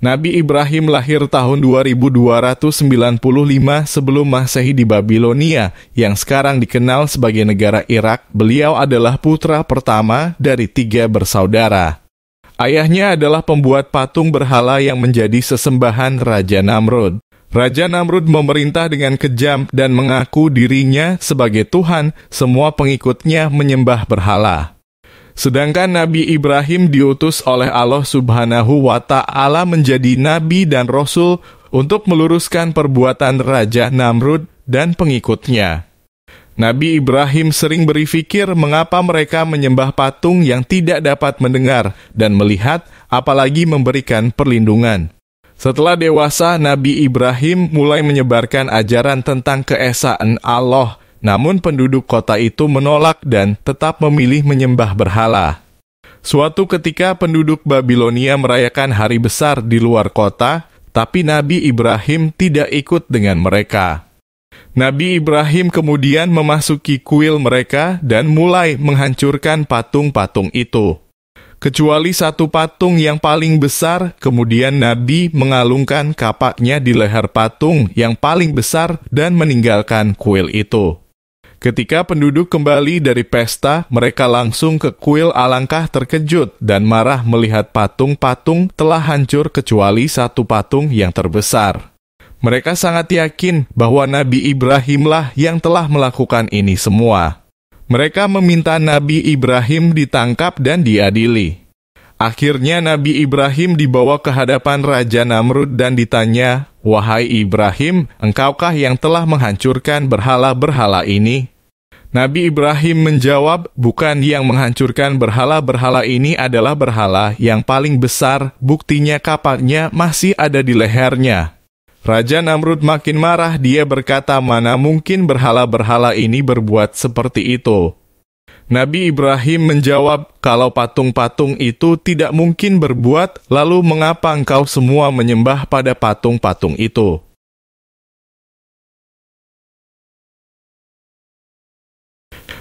Nabi Ibrahim lahir tahun 2295 sebelum Masehi di Babilonia, yang sekarang dikenal sebagai negara Irak. Beliau adalah putra pertama dari tiga bersaudara. Ayahnya adalah pembuat patung berhala yang menjadi sesembahan Raja Namrud. Raja Namrud memerintah dengan kejam dan mengaku dirinya sebagai Tuhan, semua pengikutnya menyembah berhala. Sedangkan Nabi Ibrahim diutus oleh Allah Subhanahu wa taala menjadi nabi dan rasul untuk meluruskan perbuatan raja Namrud dan pengikutnya. Nabi Ibrahim sering berpikir mengapa mereka menyembah patung yang tidak dapat mendengar dan melihat apalagi memberikan perlindungan. Setelah dewasa, Nabi Ibrahim mulai menyebarkan ajaran tentang keesaan Allah namun penduduk kota itu menolak dan tetap memilih menyembah berhala. Suatu ketika penduduk Babilonia merayakan hari besar di luar kota, tapi Nabi Ibrahim tidak ikut dengan mereka. Nabi Ibrahim kemudian memasuki kuil mereka dan mulai menghancurkan patung-patung itu. Kecuali satu patung yang paling besar, kemudian Nabi mengalungkan kapaknya di leher patung yang paling besar dan meninggalkan kuil itu. Ketika penduduk kembali dari pesta, mereka langsung ke kuil alangkah terkejut dan marah melihat patung-patung telah hancur kecuali satu patung yang terbesar. Mereka sangat yakin bahwa Nabi Ibrahimlah yang telah melakukan ini semua. Mereka meminta Nabi Ibrahim ditangkap dan diadili. Akhirnya Nabi Ibrahim dibawa ke hadapan Raja Namrud dan ditanya, Wahai Ibrahim, engkaukah yang telah menghancurkan berhala-berhala ini? Nabi Ibrahim menjawab, bukan yang menghancurkan berhala-berhala ini adalah berhala yang paling besar, buktinya kapaknya masih ada di lehernya. Raja Namrud makin marah, dia berkata mana mungkin berhala-berhala ini berbuat seperti itu. Nabi Ibrahim menjawab, "Kalau patung-patung itu tidak mungkin berbuat, lalu mengapa engkau semua menyembah pada patung-patung itu?"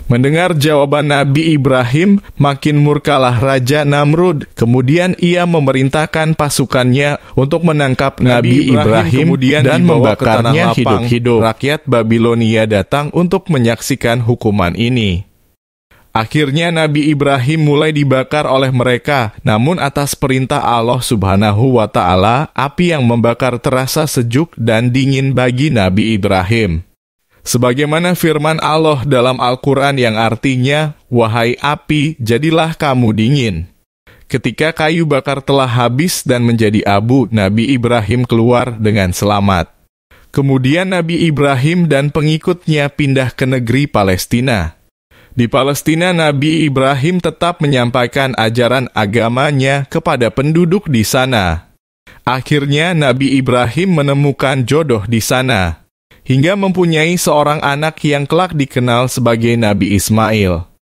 Mendengar jawaban Nabi Ibrahim, makin murkalah Raja Namrud. Kemudian ia memerintahkan pasukannya untuk menangkap Nabi, Nabi Ibrahim, Ibrahim dan membakarnya hidup-hidup. Rakyat Babilonia datang untuk menyaksikan hukuman ini. Akhirnya Nabi Ibrahim mulai dibakar oleh mereka. Namun atas perintah Allah Subhanahu wa taala, api yang membakar terasa sejuk dan dingin bagi Nabi Ibrahim. Sebagaimana firman Allah dalam Al-Qur'an yang artinya, "Wahai api, jadilah kamu dingin." Ketika kayu bakar telah habis dan menjadi abu, Nabi Ibrahim keluar dengan selamat. Kemudian Nabi Ibrahim dan pengikutnya pindah ke negeri Palestina. Di Palestina, Nabi Ibrahim tetap menyampaikan ajaran agamanya kepada penduduk di sana. Akhirnya, Nabi Ibrahim menemukan jodoh di sana, hingga mempunyai seorang anak yang kelak dikenal sebagai Nabi Ismail.